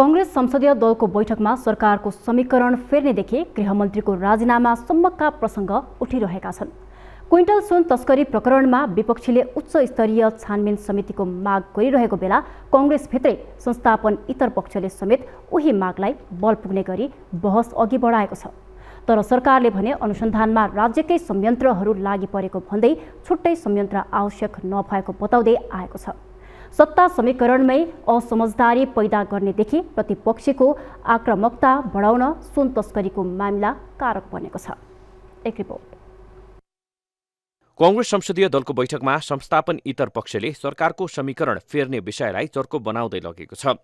कङ्ग्रेस संसदीय दलको बैठकमा सरकारको समीकरण फेर्नेदेखि गृहमन्त्रीको राजीनामा सम्मका प्रसङ्ग उठिरहेका छन् क्विन्टल सुन तस्करी प्रकरणमा विपक्षीले उच्च स्तरीय छानबिन समितिको माग गरिरहेको बेला कङ्ग्रेसभित्रै संस्थापन इतर पक्षले समेत उही मागलाई बल पुग्ने गरी बहस अघि बढाएको छ तर सरकारले भने अनुसन्धानमा राज्यकै संयन्त्रहरू लागि परेको भन्दै छुट्टै संयन्त्र आवश्यक नभएको बताउँदै आएको छ सत्ता समीकरणमै असमझदारी पैदा गर्नेदेखि प्रतिपक्षको आक्रमकता बढाउन सुन तस्करीको मामिला कारक बनेको छ एक कङ्ग्रेस संसदीय दलको बैठकमा संस्थापन इतर पक्षले सरकारको समीकरण फेर्ने विषयलाई चर्को बनाउँदै लगेको छ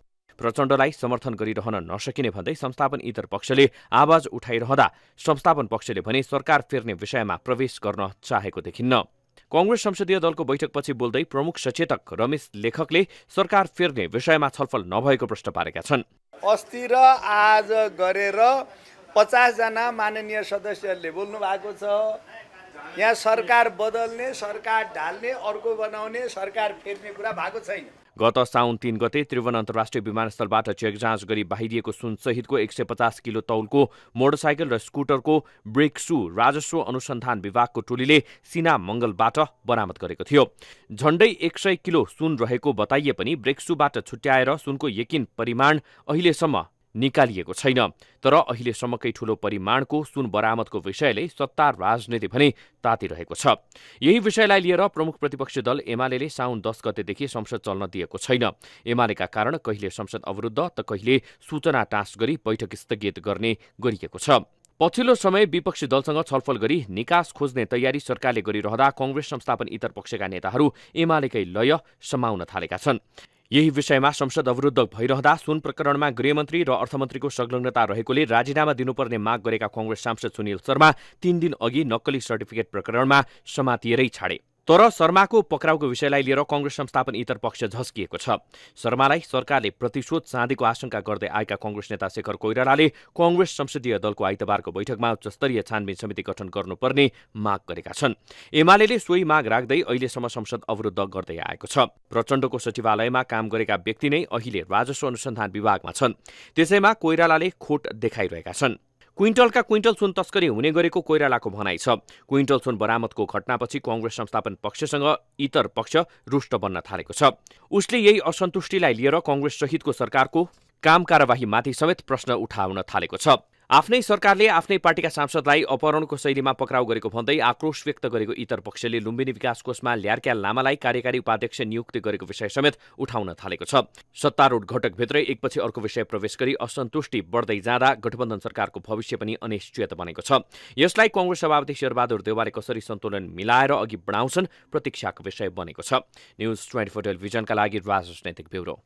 प्रचण्डलाई समर्थन गरिरहन नसकिने भन्दै संस्थापन इतर पक्षले आवाज उठाइरहँदा संस्थापन पक्षले भने सरकार फेर्ने विषयमा प्रवेश गर्न चाहेको देखिन्न कङ्ग्रेस संसदीय दलको बैठकपछि बोल्दै प्रमुख सचेतक रमेश लेखकले सरकार फेर्ने विषयमा छलफल नभएको प्रश्न पारेका छन् अस्ति र आज गरेर पचासजना माननीय सदस्यहरूले बोल्नु भएको छ यहाँ सरकार बदल्ने सरकार ढाल्ने अर्को बनाउने सरकार फेर्ने कुरा भएको छैन गत साउन तीन गते त्रिभुवन अन्तर्राष्ट्रिय विमानस्थलबाट चेकजाँच गरी बाहिरिएको सुनसहितको एक सौ पचास किलो तौल तौलको मोटरसाइकल र स्कुटरको ब्रेकसु राजस्व अनुसन्धान विभागको टोलीले सिना मङ्गलबाट बरामद गरेको थियो झण्डै एक सय किलो सुन रहेको बताइए पनि ब्रेकसुबाट छुट्याएर सुनको यकिन परिमाण अहिलेसम्म निकालिएको छैन तर अहिलेसम्मकै ठूलो परिमाणको सुन बरामदको विषयले सत्ता राजनीति भने तातिरहेको छ यही विषयलाई लिएर प्रमुख प्रतिपक्षी दल एमाले साउन दस गतेदेखि संसद चल्न दिएको छैन एमालेका कारण कहिले संसद अवरुद्ध त कहिले सूचना टाँस गरी बैठक स्थगित गर्ने गरिएको छ पछिल्लो समय विपक्षी दलसँग छलफल गरी निकास खोज्ने तयारी सरकारले गरिरहँदा कंग्रेस संस्थापन इतर पक्षका नेताहरू एमालेकै लय समाउन थालेका छन् यही विषयमा संसद अवरुद्ध भइरहँदा सुन प्रकरणमा गृहमन्त्री र अर्थमन्त्रीको संलग्नता रहेकोले राजीनामा दिनुपर्ने माग गरेका कङ्ग्रेस सांसद सुनिल शर्मा तीन दिन अघि नक्कली सर्टिफिकेट प्रकरणमा समातिएरै छाडे तर शर्माको पक्राउको विषयलाई लिएर कङ्ग्रेस संस्थापन इतर पक्ष झस्किएको छ शर्मालाई सरकारले प्रतिशोध चाँदीको आशंका गर्दै आएका कङ्ग्रेस नेता शेखर कोइरालाले कङ्ग्रेस संसदीय दलको आइतबारको बैठकमा उच्चस्तरीय छानबिन समिति गठन गर्नुपर्ने माग गरेका छन् एमाले सोही माग राख्दै अहिलेसम्म संसद अवरुद्ध गर्दै आएको छ प्रचण्डको सचिवालयमा काम गरेका व्यक्ति नै अहिले राजस्व अनुसन्धान विभागमा छन् त्यसैमा कोइरालाले खोट देखाइरहेका छन् क्विन्टलका क्विन्टल सुन तस्करी हुने गरेको कोइरालाको भनाइ छ क्विन्टल सुन बरामदको घटनापछि कङ्ग्रेस संस्थापन पक्षसँग इतर पक्ष रुष्ट बन्न थालेको छ उसले यही असन्तुष्टिलाई लिएर कङ्ग्रेस सहितको सरकारको काम कारवाहीमाथि समेत प्रश्न उठाउन थालेको छ आफ्नै सरकारले आफ्नै पार्टीका सांसदलाई अपहरणको शैलीमा पक्राउ गरेको भन्दै आक्रोश व्यक्त गरेको इतर पक्षले लुम्बिनी विकास कोषमा ल्यार्क्या लामालाई कार्यकारी उपाध्यक्ष नियुक्ति गरेको विषय समेत उठाउन थालेको छ सत्तारूढ घटकभित्रै एकपछि अर्को विषय प्रवेश गरी असन्तुष्टि बढ्दै जाँदा गठबन्धन सरकारको भविष्य पनि अनिश्चित बनेको छ यसलाई कङ्ग्रेस सभापति शेरबहादुर देवाले कसरी सन्तुलन मिलाएर अघि बढाउँछन् प्रतीक्षाको विषय बनेको छ न्युज ट्वेन्टी टेलिभिजनका लागि राजनैतिक ब्युरो